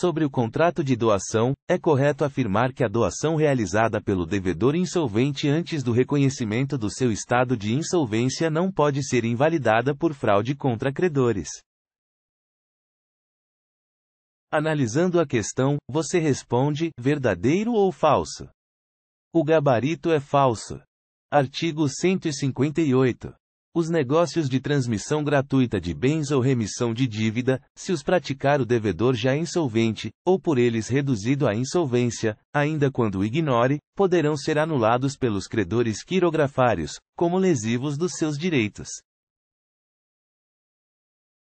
Sobre o contrato de doação, é correto afirmar que a doação realizada pelo devedor insolvente antes do reconhecimento do seu estado de insolvência não pode ser invalidada por fraude contra credores. Analisando a questão, você responde: verdadeiro ou falso? O gabarito é falso. Artigo 158 os negócios de transmissão gratuita de bens ou remissão de dívida, se os praticar o devedor já insolvente, ou por eles reduzido à insolvência, ainda quando o ignore, poderão ser anulados pelos credores quirografários, como lesivos dos seus direitos.